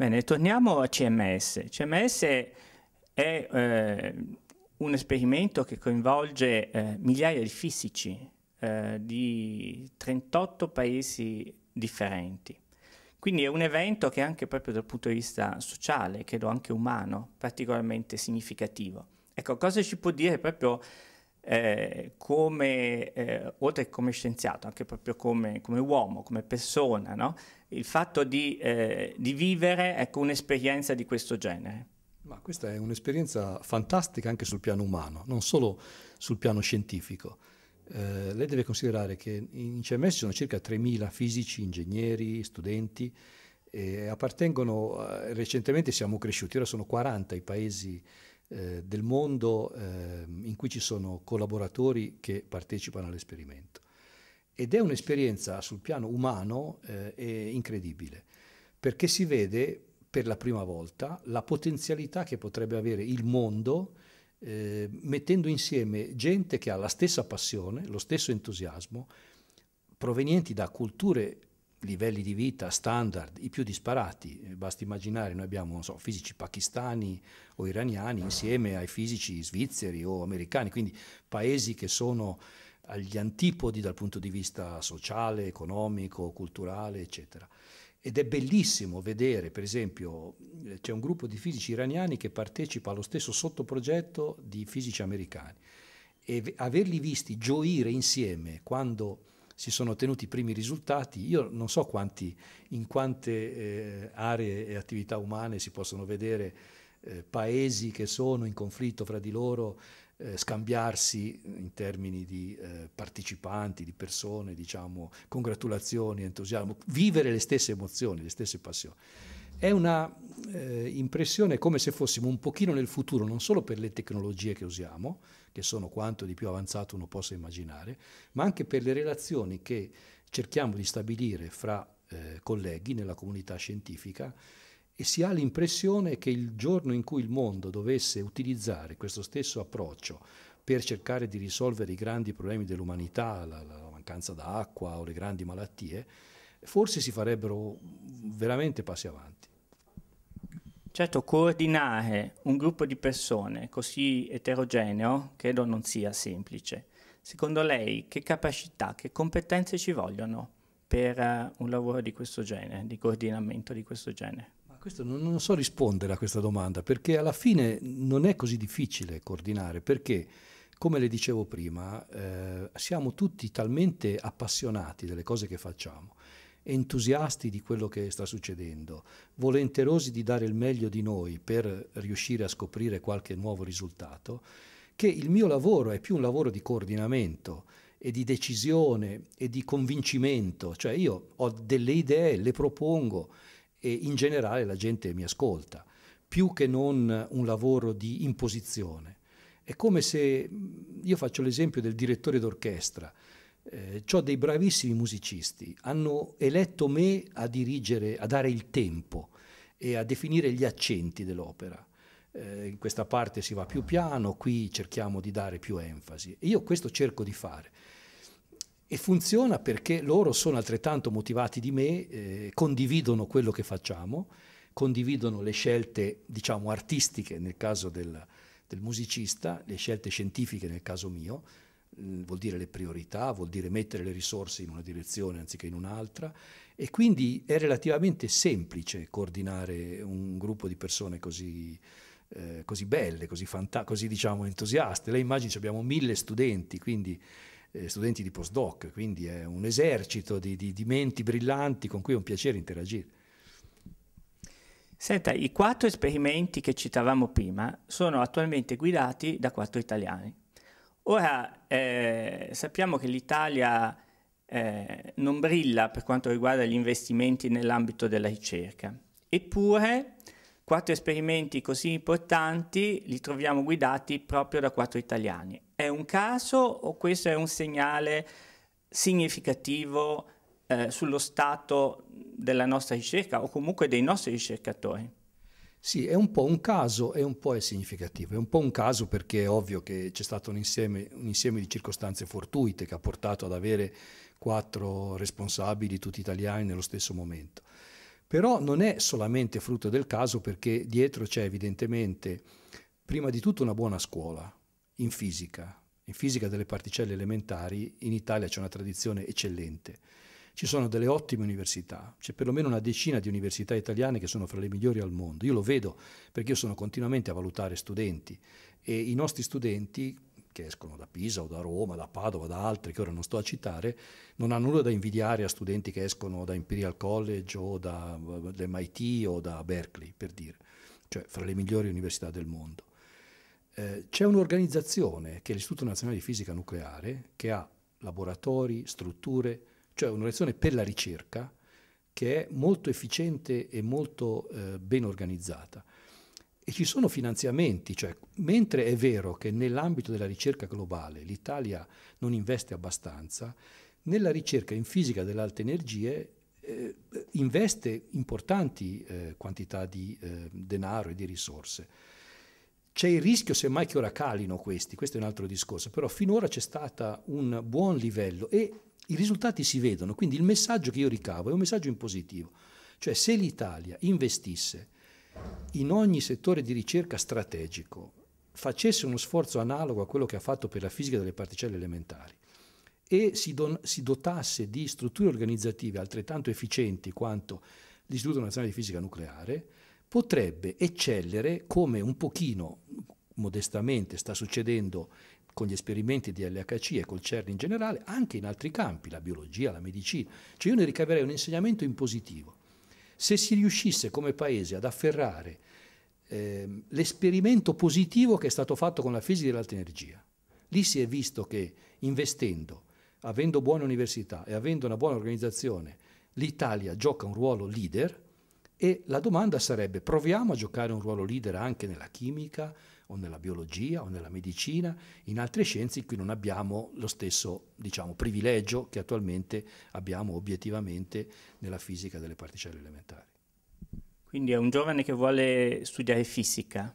Bene, torniamo a CMS. CMS è eh, un esperimento che coinvolge eh, migliaia di fisici eh, di 38 paesi differenti. Quindi è un evento che anche proprio dal punto di vista sociale, credo anche umano, particolarmente significativo. Ecco, cosa ci può dire proprio eh, come, eh, oltre che come scienziato, anche proprio come, come uomo, come persona, no? il fatto di, eh, di vivere ecco, un'esperienza di questo genere. Ma questa è un'esperienza fantastica anche sul piano umano, non solo sul piano scientifico. Eh, lei deve considerare che in CMS ci sono circa 3.000 fisici, ingegneri, studenti, e appartengono, eh, recentemente siamo cresciuti, ora sono 40 i paesi eh, del mondo eh, in cui ci sono collaboratori che partecipano all'esperimento. Ed è un'esperienza sul piano umano eh, incredibile, perché si vede per la prima volta la potenzialità che potrebbe avere il mondo eh, mettendo insieme gente che ha la stessa passione, lo stesso entusiasmo, provenienti da culture livelli di vita standard, i più disparati. Eh, basti immaginare, noi abbiamo so, fisici pakistani o iraniani insieme ai fisici svizzeri o americani, quindi paesi che sono agli antipodi dal punto di vista sociale, economico, culturale, eccetera. Ed è bellissimo vedere, per esempio, eh, c'è un gruppo di fisici iraniani che partecipa allo stesso sottoprogetto di fisici americani e averli visti gioire insieme quando si sono ottenuti i primi risultati. Io non so quanti, in quante eh, aree e attività umane si possono vedere eh, paesi che sono in conflitto fra di loro eh, scambiarsi in termini di eh, partecipanti, di persone, diciamo, congratulazioni, entusiasmo, vivere le stesse emozioni, le stesse passioni. È una eh, impressione come se fossimo un pochino nel futuro, non solo per le tecnologie che usiamo, che sono quanto di più avanzato uno possa immaginare, ma anche per le relazioni che cerchiamo di stabilire fra eh, colleghi nella comunità scientifica e si ha l'impressione che il giorno in cui il mondo dovesse utilizzare questo stesso approccio per cercare di risolvere i grandi problemi dell'umanità, la, la mancanza d'acqua o le grandi malattie, forse si farebbero veramente passi avanti. Certo, coordinare un gruppo di persone così eterogeneo credo non sia semplice. Secondo lei che capacità, che competenze ci vogliono per eh, un lavoro di questo genere, di coordinamento di questo genere? Questo non, non, so rispondere a questa domanda perché alla fine non è così difficile coordinare perché, come le dicevo prima, eh, siamo tutti talmente appassionati delle cose che facciamo entusiasti di quello che sta succedendo, volenterosi di dare il meglio di noi per riuscire a scoprire qualche nuovo risultato, che il mio lavoro è più un lavoro di coordinamento e di decisione e di convincimento, cioè io ho delle idee, le propongo e in generale la gente mi ascolta, più che non un lavoro di imposizione. È come se io faccio l'esempio del direttore d'orchestra eh, ho dei bravissimi musicisti, hanno eletto me a dirigere, a dare il tempo e a definire gli accenti dell'opera. Eh, in questa parte si va più piano, qui cerchiamo di dare più enfasi. E io questo cerco di fare. E funziona perché loro sono altrettanto motivati di me, eh, condividono quello che facciamo, condividono le scelte, diciamo, artistiche nel caso del, del musicista, le scelte scientifiche nel caso mio, vuol dire le priorità, vuol dire mettere le risorse in una direzione anziché in un'altra e quindi è relativamente semplice coordinare un gruppo di persone così, eh, così belle, così, fanta- così diciamo entusiaste. Lei immagina abbiamo mille studenti, quindi eh, studenti di postdoc, quindi è un esercito di, di, di menti brillanti con cui è un piacere interagire. Senta, i quattro esperimenti che citavamo prima sono attualmente guidati da quattro italiani. Ora, eh, sappiamo che l'Italia eh, non brilla per quanto riguarda gli investimenti nell'ambito della ricerca, eppure quattro esperimenti così importanti li troviamo guidati proprio da quattro italiani. È un caso o questo è un segnale significativo eh, sullo stato della nostra ricerca o comunque dei nostri ricercatori? Sì, è un po' un caso e un po' è significativo. È un po' un caso perché è ovvio che c'è stato un insieme, un insieme, di circostanze fortuite che ha portato ad avere quattro responsabili, tutti italiani, nello stesso momento. Però non è solamente frutto del caso perché dietro c'è evidentemente, prima di tutto, una buona scuola in fisica. In fisica delle particelle elementari in Italia c'è una tradizione eccellente ci sono delle ottime università, c'è perlomeno una decina di università italiane che sono fra le migliori al mondo. Io lo vedo perché io sono continuamente a valutare studenti e i nostri studenti che escono da Pisa o da Roma, da Padova, da altri che ora non sto a citare, non hanno nulla da invidiare a studenti che escono da Imperial College o da, da MIT o da Berkeley, per dire, cioè fra le migliori università del mondo. Eh, c'è un'organizzazione che è l'Istituto Nazionale di Fisica Nucleare che ha laboratori, strutture, cioè un'organizzazione per la ricerca che è molto efficiente e molto eh, ben organizzata. E ci sono finanziamenti, cioè mentre è vero che nell'ambito della ricerca globale l'Italia non investe abbastanza, nella ricerca in fisica delle alte energie eh, investe importanti eh, quantità di eh, denaro e di risorse. C'è il rischio semmai che ora calino questi, questo è un altro discorso, però finora c'è stato un buon livello e i risultati si vedono, quindi il messaggio che io ricavo è un messaggio in positivo. Cioè se l'Italia investisse in ogni settore di ricerca strategico, facesse uno sforzo analogo a quello che ha fatto per la fisica delle particelle elementari e si, don- si dotasse di strutture organizzative altrettanto efficienti quanto l'Istituto Nazionale di Fisica Nucleare, potrebbe eccellere come un pochino modestamente sta succedendo con gli esperimenti di LHC e col CERN in generale, anche in altri campi, la biologia, la medicina. Cioè io ne ricaverei un insegnamento in positivo. Se si riuscisse come Paese ad afferrare eh, l'esperimento positivo che è stato fatto con la fisica dell'alta energia, lì si è visto che investendo, avendo buone università e avendo una buona organizzazione, l'Italia gioca un ruolo leader e la domanda sarebbe proviamo a giocare un ruolo leader anche nella chimica, o nella biologia o nella medicina, in altre scienze in cui non abbiamo lo stesso diciamo, privilegio che attualmente abbiamo obiettivamente nella fisica delle particelle elementari. Quindi è un giovane che vuole studiare fisica.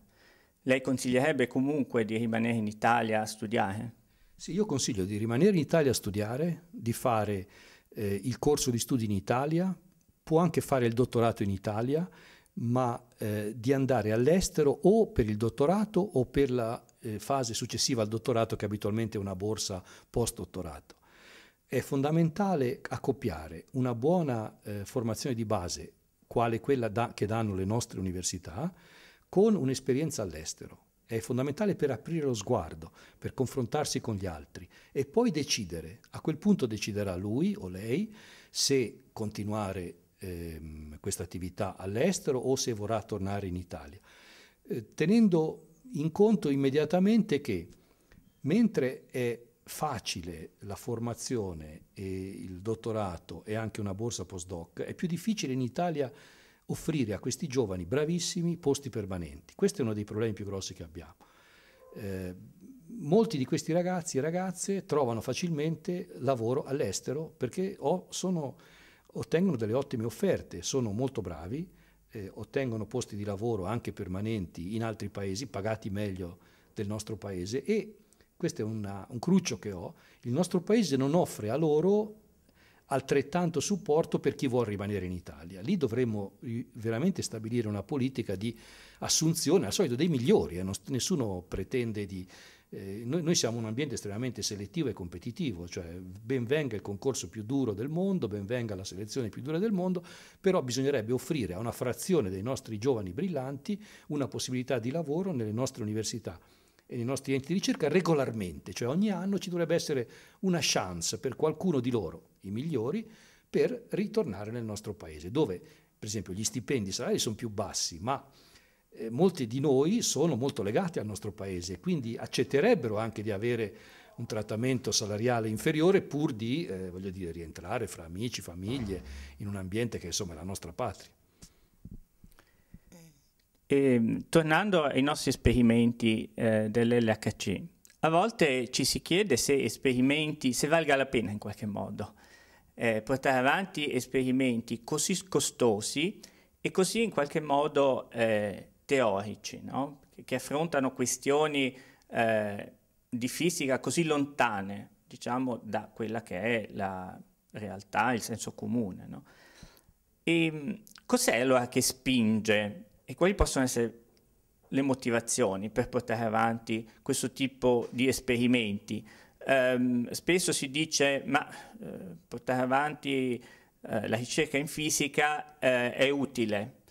Lei consiglierebbe comunque di rimanere in Italia a studiare? Sì, io consiglio di rimanere in Italia a studiare, di fare eh, il corso di studi in Italia, può anche fare il dottorato in Italia ma eh, di andare all'estero o per il dottorato o per la eh, fase successiva al dottorato che abitualmente è una borsa post-dottorato. È fondamentale accoppiare una buona eh, formazione di base, quale quella da, che danno le nostre università, con un'esperienza all'estero. È fondamentale per aprire lo sguardo, per confrontarsi con gli altri e poi decidere. A quel punto deciderà lui o lei se continuare ehm, questa attività all'estero o se vorrà tornare in Italia, eh, tenendo in conto immediatamente che mentre è facile la formazione e il dottorato e anche una borsa postdoc, è più difficile in Italia offrire a questi giovani bravissimi posti permanenti. Questo è uno dei problemi più grossi che abbiamo. Eh, molti di questi ragazzi e ragazze trovano facilmente lavoro all'estero perché o sono ottengono delle ottime offerte, sono molto bravi, eh, ottengono posti di lavoro anche permanenti in altri paesi, pagati meglio del nostro paese e questo è una, un cruccio che ho, il nostro paese non offre a loro altrettanto supporto per chi vuole rimanere in Italia. Lì dovremmo veramente stabilire una politica di assunzione, al solito dei migliori, eh, non, nessuno pretende di eh, noi, noi, siamo un ambiente estremamente selettivo e competitivo, cioè ben venga il concorso più duro del mondo, ben venga la selezione più dura del mondo, però bisognerebbe offrire a una frazione dei nostri giovani brillanti una possibilità di lavoro nelle nostre università e nei nostri enti di ricerca regolarmente, cioè ogni anno ci dovrebbe essere una chance per qualcuno di loro, i migliori, per ritornare nel nostro paese, dove per esempio gli stipendi salari sono più bassi, ma eh, molti di noi sono molto legati al nostro paese, quindi accetterebbero anche di avere un trattamento salariale inferiore pur di eh, voglio dire, rientrare fra amici, famiglie, in un ambiente che insomma è la nostra patria. E, tornando ai nostri esperimenti eh, dell'LHC, a volte ci si chiede se esperimenti, se valga la pena in qualche modo eh, portare avanti esperimenti così costosi e così in qualche modo eh, teorici no? che affrontano questioni eh, di fisica così lontane diciamo, da quella che è la realtà, il senso comune. No? E ehm, cos'è allora che spinge e quali possono essere le motivazioni per portare avanti questo tipo di esperimenti? Ehm, spesso si dice ma eh, portare avanti eh, la ricerca in fisica eh, è utile,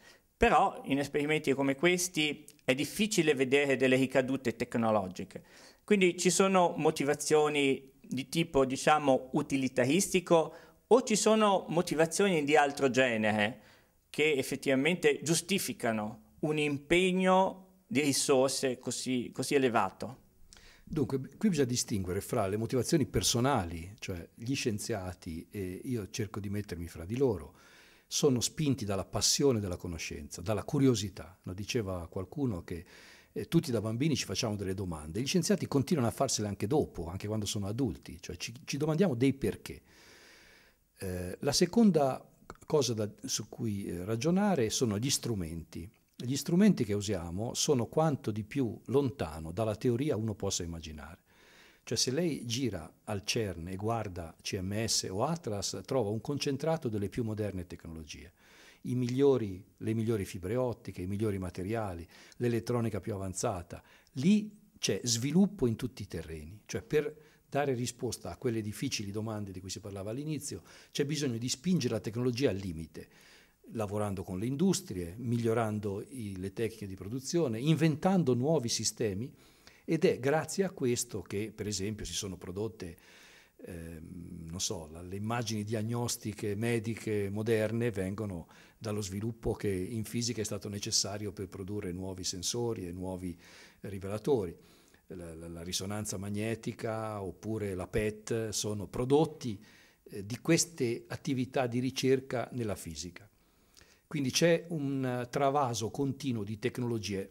però in esperimenti come questi è difficile vedere delle ricadute tecnologiche. Quindi ci sono motivazioni di tipo, diciamo, utilitaristico o ci sono motivazioni di altro genere che effettivamente giustificano un impegno di risorse così, così elevato. Dunque, qui bisogna distinguere fra le motivazioni personali, cioè gli scienziati, e io cerco di mettermi fra di loro, sono spinti dalla passione della conoscenza, dalla curiosità. Lo diceva qualcuno che eh, tutti da bambini ci facciamo delle domande, gli scienziati continuano a farsele anche dopo, anche quando sono adulti, cioè ci, ci domandiamo dei perché. Eh, la seconda cosa da, su cui eh, ragionare sono gli strumenti. Gli strumenti che usiamo sono quanto di più lontano dalla teoria uno possa immaginare. Cioè se lei gira al CERN e guarda CMS o Atlas, trova un concentrato delle più moderne tecnologie. Migliori, le migliori fibre ottiche, i migliori materiali, l'elettronica più avanzata. Lì c'è sviluppo in tutti i terreni, cioè per dare risposta a quelle difficili domande di cui si parlava all'inizio, c'è bisogno di spingere la tecnologia al limite, lavorando con le industrie, migliorando i, le tecniche di produzione, inventando nuovi sistemi ed è grazie a questo che, per esempio, si sono prodotte eh, non so, le immagini diagnostiche mediche moderne vengono dallo sviluppo che in fisica è stato necessario per produrre nuovi sensori e nuovi rivelatori. La, la, la risonanza magnetica oppure la PET sono prodotti eh, di queste attività di ricerca nella fisica. Quindi c'è un eh, travaso continuo di tecnologie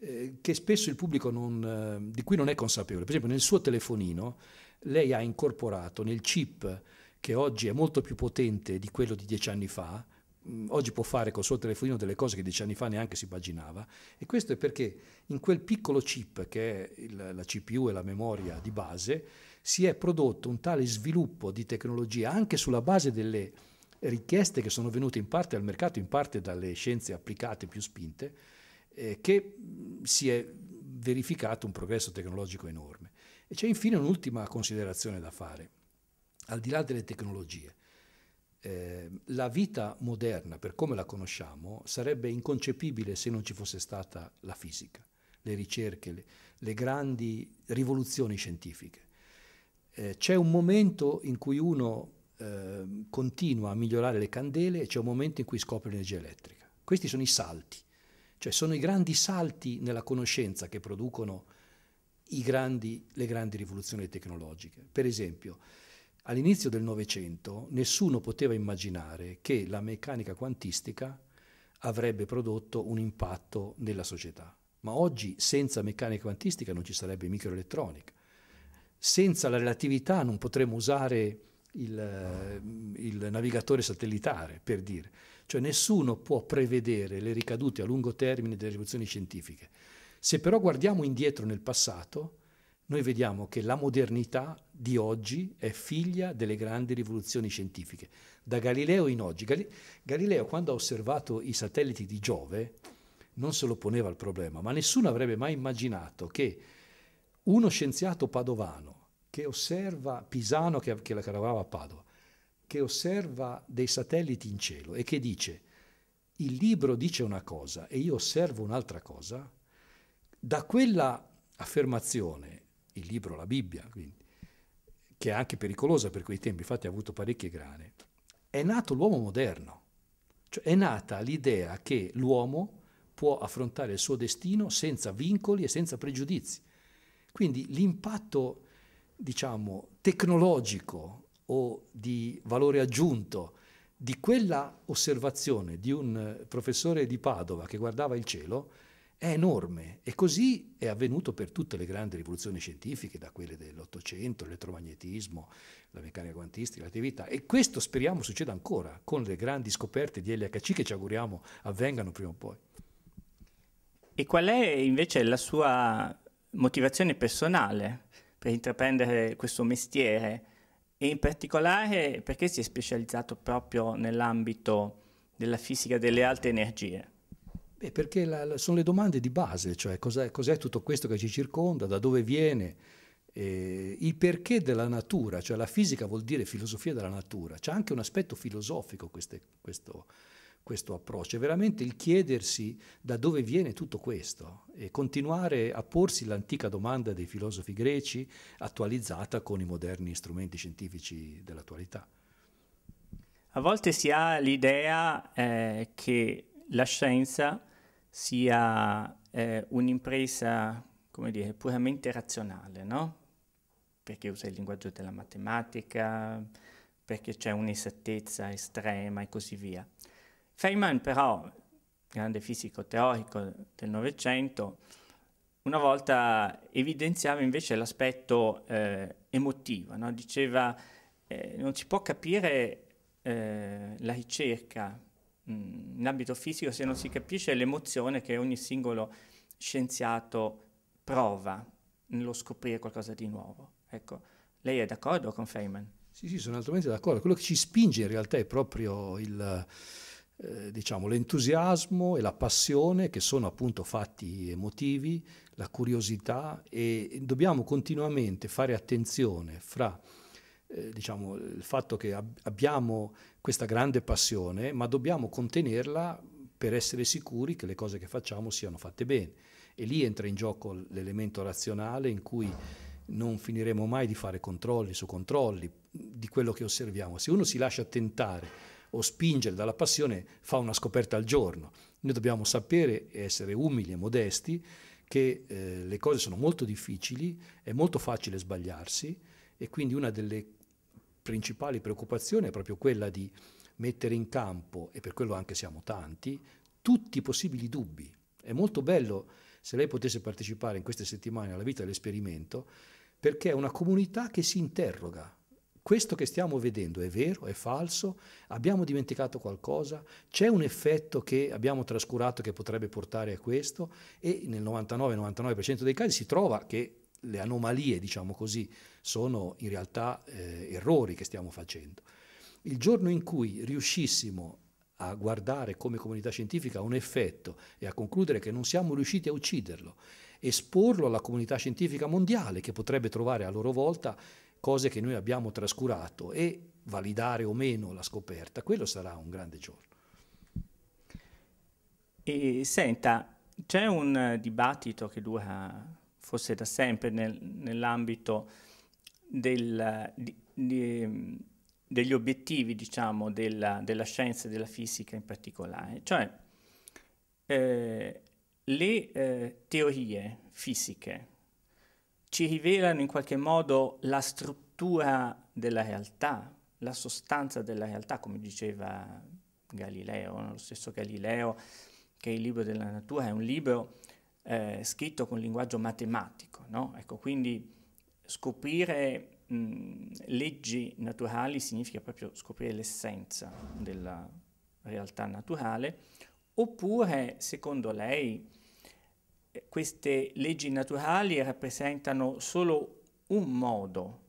eh, che spesso il pubblico non, eh, di cui non è consapevole. Per esempio nel suo telefonino lei ha incorporato nel chip che oggi è molto più potente di quello di dieci anni fa, mm, oggi può fare col suo telefonino delle cose che dieci anni fa neanche si immaginava e questo è perché in quel piccolo chip che è il, la CPU e la memoria di base si è prodotto un tale sviluppo di tecnologia anche sulla base delle richieste che sono venute in parte dal mercato, in parte dalle scienze applicate più spinte, eh, che mm, si è verificato un progresso tecnologico enorme. E c'è infine un'ultima considerazione da fare, al di là delle tecnologie. Eh, la vita moderna, per come la conosciamo, sarebbe inconcepibile se non ci fosse stata la fisica, le ricerche, le, le grandi rivoluzioni scientifiche. Eh, c'è un momento in cui uno eh, continua a migliorare le candele e c'è un momento in cui scopre l'energia elettrica. Questi sono i salti. Cioè sono i grandi salti nella conoscenza che producono grandi, le grandi rivoluzioni tecnologiche. Per esempio, all'inizio del Novecento nessuno poteva immaginare che la meccanica quantistica avrebbe prodotto un impatto nella società. Ma oggi senza meccanica quantistica non ci sarebbe microelettronica. Senza la relatività non potremmo usare il, eh, il navigatore satellitare, per dire. Cioè nessuno può prevedere le ricadute a lungo termine delle rivoluzioni scientifiche. Se però guardiamo indietro nel passato, noi vediamo che la modernità di oggi è figlia delle grandi rivoluzioni scientifiche, da Galileo in oggi. Galileo quando ha osservato i satelliti di Giove non se lo poneva il problema, ma nessuno avrebbe mai immaginato che uno scienziato padovano che osserva Pisano che, che la caravava a Padova, che osserva dei satelliti in cielo e che dice il libro dice una cosa e io osservo un'altra cosa, da quella affermazione, il libro, la Bibbia, quindi, che è anche pericolosa per quei tempi, infatti ha avuto parecchie grane, è nato l'uomo moderno, cioè è nata l'idea che l'uomo può affrontare il suo destino senza vincoli e senza pregiudizi. Quindi l'impatto, diciamo, tecnologico o di valore aggiunto di quella osservazione di un eh, professore di Padova che guardava il cielo è enorme e così è avvenuto per tutte le grandi rivoluzioni scientifiche, da quelle dell'Ottocento, l'elettromagnetismo, la meccanica quantistica, l'attività e questo speriamo succeda ancora con le grandi scoperte di LHC che ci auguriamo avvengano prima o poi. E qual è invece la sua motivazione personale per intraprendere questo mestiere? e in particolare perché si è specializzato proprio nell'ambito della fisica delle alte energie? Beh, perché la, la, sono le domande di base, cioè cos'è, cos tutto questo che ci circonda, da dove viene, eh, il perché della natura, cioè la fisica vuol dire filosofia della natura, c'è anche un aspetto filosofico queste, questo, questo approccio, è veramente il chiedersi da dove viene tutto questo e continuare a porsi l'antica domanda dei filosofi greci attualizzata con i moderni strumenti scientifici dell'attualità. A volte si ha l'idea eh, che la scienza sia eh, un'impresa, come dire, puramente razionale, no? Perché usa il linguaggio della matematica, perché c'è un'esattezza estrema e così via. Feynman però, grande fisico teorico del Novecento, una volta evidenziava invece l'aspetto eh, emotivo, no? diceva eh, non si può capire eh, la ricerca mh, mm, in ambito fisico se non si capisce l'emozione che ogni singolo scienziato prova nello scoprire qualcosa di nuovo. Ecco, lei è d'accordo con Feynman? Sì, sì, sono altamente d'accordo. Quello che ci spinge in realtà è proprio il eh, diciamo, l'entusiasmo e la passione che sono appunto fatti emotivi, la curiosità e dobbiamo continuamente fare attenzione fra eh, diciamo, il fatto che ab abbiamo questa grande passione ma dobbiamo contenerla per essere sicuri che le cose che facciamo siano fatte bene e lì entra in gioco l'elemento razionale in cui non finiremo mai di fare controlli su controlli di quello che osserviamo. Se uno si lascia tentare o spingere dalla passione fa una scoperta al giorno. Noi dobbiamo sapere e essere umili e modesti che eh, le cose sono molto difficili, è molto facile sbagliarsi e quindi una delle principali preoccupazioni è proprio quella di mettere in campo, e per quello anche siamo tanti, tutti i possibili dubbi. È molto bello se lei potesse partecipare in queste settimane alla vita dell'esperimento perché è una comunità che si interroga, questo che stiamo vedendo è vero, è falso, abbiamo dimenticato qualcosa, c'è un effetto che abbiamo trascurato che potrebbe portare a questo e nel 99-99% dei casi si trova che le anomalie, diciamo così, sono in realtà eh, errori che stiamo facendo. Il giorno in cui riuscissimo a guardare come comunità scientifica un effetto e a concludere che non siamo riusciti a ucciderlo, esporlo alla comunità scientifica mondiale che potrebbe trovare a loro volta cose che noi abbiamo trascurato e validare o meno la scoperta, quello sarà un grande giorno. E, senta, c'è un eh, dibattito che dura forse da sempre nel, nell'ambito eh, ehm, degli obiettivi diciamo, della, della, scienza e della fisica in particolare, cioè eh, le eh, teorie fisiche ci rivelano in qualche modo la struttura della realtà, la sostanza della realtà, come diceva Galileo, lo stesso Galileo che il libro della natura è un libro eh, scritto con linguaggio matematico, no? ecco, quindi scoprire mh, leggi naturali significa proprio scoprire l'essenza della realtà naturale, oppure secondo lei queste leggi naturali rappresentano solo un modo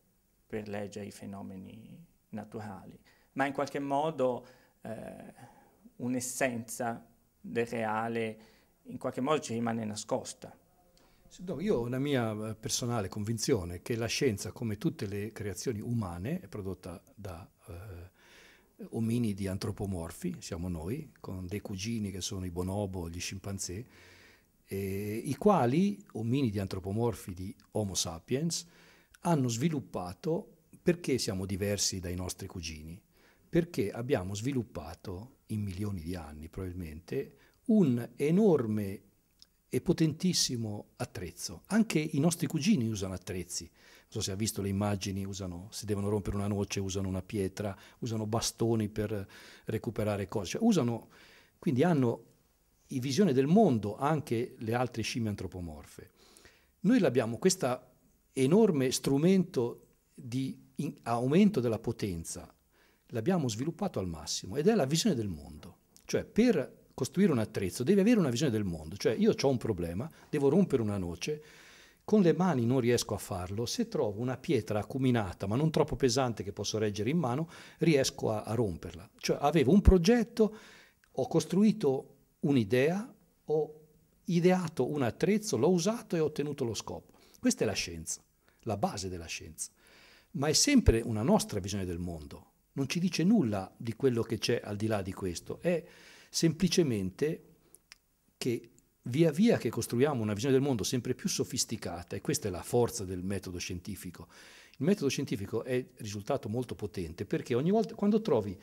per leggere i fenomeni naturali, ma in qualche modo eh, un'essenza del reale in qualche modo ci rimane nascosta. No, io ho una mia eh, personale convinzione che la scienza, come tutte le creazioni umane, è prodotta da eh, ominidi antropomorfi, siamo noi, con dei cugini che sono i bonobo, gli scimpanzé, eh, i quali, ominidi antropomorfi di Homo sapiens, hanno sviluppato perché siamo diversi dai nostri cugini? Perché abbiamo sviluppato in milioni di anni probabilmente un enorme e potentissimo attrezzo. Anche i nostri cugini usano attrezzi. Non so se ha visto le immagini, usano, se devono rompere una noce, usano una pietra, usano bastoni per recuperare cose. Cioè, usano, quindi hanno visione del mondo anche le altre scimmie antropomorfe. Noi abbiamo questo enorme strumento di aumento della potenza, l'abbiamo sviluppato al massimo ed è la visione del mondo. Cioè per costruire un attrezzo devi avere una visione del mondo, cioè io ho un problema, devo rompere una noce, con le mani non riesco a farlo, se trovo una pietra acuminata ma non troppo pesante che posso reggere in mano, riesco a, a romperla. Cioè avevo un progetto, ho costruito un'idea, ho ideato un attrezzo, l'ho usato e ho ottenuto lo scopo. Questa è la scienza, la base della scienza. Ma è sempre una nostra visione del mondo, non ci dice nulla di quello che c'è al di là di questo, è semplicemente che via via che costruiamo una visione del mondo sempre più sofisticata, e questa è la forza del metodo scientifico, il metodo scientifico è risultato molto potente perché ogni volta quando trovi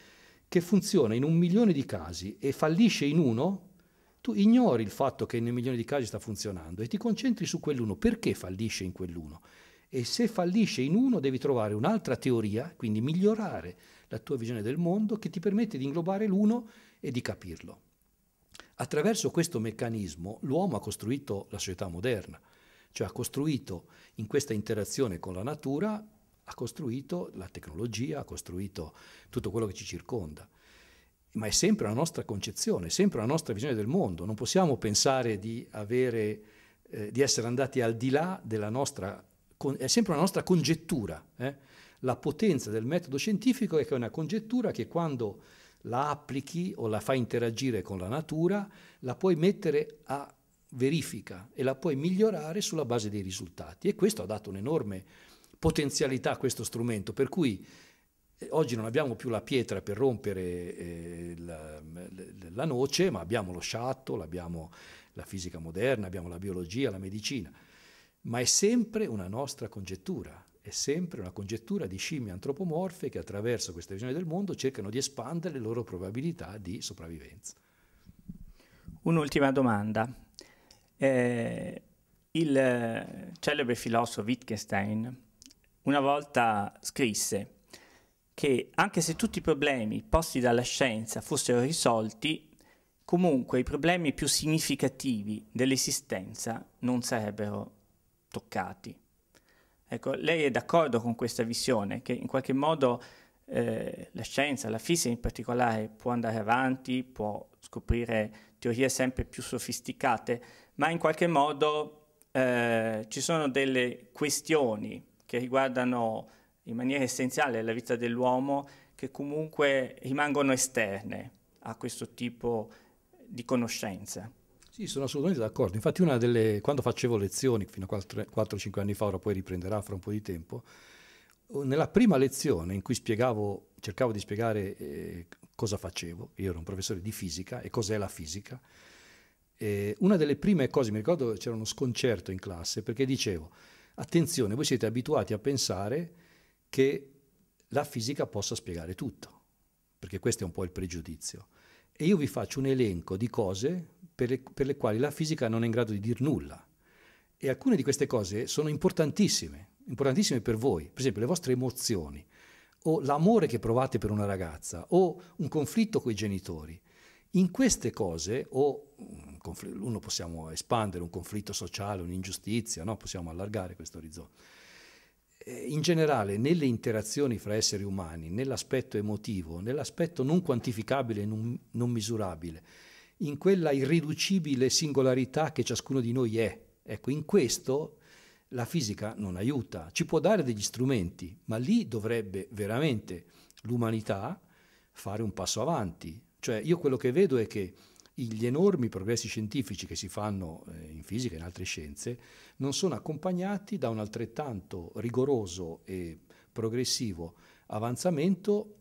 che funziona in un milione di casi e fallisce in uno, tu ignori il fatto che in un milione di casi sta funzionando e ti concentri su quell'uno. Perché fallisce in quell'uno? E se fallisce in uno devi trovare un'altra teoria, quindi migliorare la tua visione del mondo che ti permette di inglobare l'uno e di capirlo. Attraverso questo meccanismo l'uomo ha costruito la società moderna, cioè ha costruito in questa interazione con la natura ha costruito la tecnologia, ha costruito tutto quello che ci circonda. Ma è sempre la nostra concezione, è sempre la nostra visione del mondo. Non possiamo pensare di, avere, eh, di essere andati al di là della nostra... è sempre la nostra congettura. Eh? La potenza del metodo scientifico è che è una congettura che quando la applichi o la fai interagire con la natura, la puoi mettere a verifica e la puoi migliorare sulla base dei risultati. E questo ha dato un'enorme potenzialità questo strumento, per cui eh, oggi non abbiamo più la pietra per rompere eh, la, la, noce, ma abbiamo lo shuttle, abbiamo la fisica moderna, abbiamo la biologia, la medicina, ma è sempre una nostra congettura, è sempre una congettura di scimmie antropomorfe che attraverso questa visione del mondo cercano di espandere le loro probabilità di sopravvivenza. Un'ultima domanda. Eh, il eh, celebre filosofo Wittgenstein una volta scrisse che anche se tutti i problemi posti dalla scienza fossero risolti, comunque i problemi più significativi dell'esistenza non sarebbero toccati. Ecco, lei è d'accordo con questa visione che in qualche modo eh, la scienza, la fisica in particolare, può andare avanti, può scoprire teorie sempre più sofisticate, ma in qualche modo eh, ci sono delle questioni che riguardano in maniera essenziale la vita dell'uomo, che comunque rimangono esterne a questo tipo di conoscenza. Sì, sono assolutamente d'accordo. Infatti, una delle, quando facevo lezioni, fino a 4-5 anni fa, ora poi riprenderà fra un po' di tempo, oh, nella prima lezione in cui spiegavo, cercavo di spiegare eh, cosa facevo, io ero un professore di fisica e cos'è la fisica, eh, una delle prime cose, mi ricordo c'era uno sconcerto in classe perché dicevo, Attenzione, voi siete abituati a pensare che la fisica possa spiegare tutto, perché questo è un po' il pregiudizio. E io vi faccio un elenco di cose per le, per le quali la fisica non è in grado di dire nulla. E alcune di queste cose sono importantissime, importantissime per voi, per esempio le vostre emozioni, o l'amore che provate per una ragazza, o un conflitto con i genitori, in queste cose o uno possiamo espandere un conflitto sociale, un'ingiustizia, no? possiamo allargare questo orizzonte. Eh, in generale, nelle interazioni fra esseri umani, nell'aspetto emotivo, nell'aspetto non quantificabile, non, non misurabile, in quella irriducibile singolarità che ciascuno di noi è, ecco, in questo la fisica non aiuta, ci può dare degli strumenti, ma lì dovrebbe veramente l'umanità fare un passo avanti, cioè io quello che vedo è che gli enormi progressi scientifici che si fanno eh, in fisica e in altre scienze non sono accompagnati da un altrettanto rigoroso e progressivo avanzamento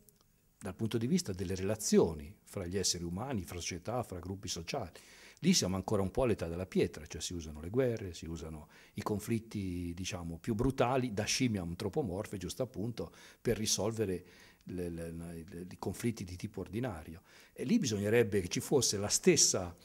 dal punto di vista delle relazioni fra gli esseri umani, fra società, fra gruppi sociali. Lì siamo ancora un po' all'età della pietra, cioè si usano le guerre, si usano i conflitti diciamo, più brutali da scimmie antropomorfe, giusto appunto, per risolvere le, le, le, i conflitti di tipo ordinario. E lì bisognerebbe che ci fosse la stessa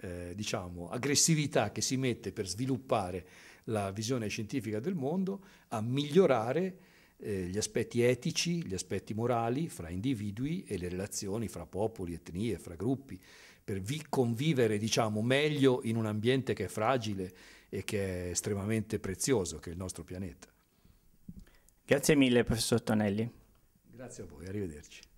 eh, diciamo, aggressività che si mette per sviluppare la visione scientifica del mondo a migliorare eh, gli aspetti etici, gli aspetti morali fra individui e le relazioni fra popoli, etnie, fra gruppi, per convivere diciamo, meglio in un ambiente che è fragile e che è estremamente prezioso, che è il nostro pianeta. Grazie mille, professor Tonelli. Grazie a voi, arrivederci.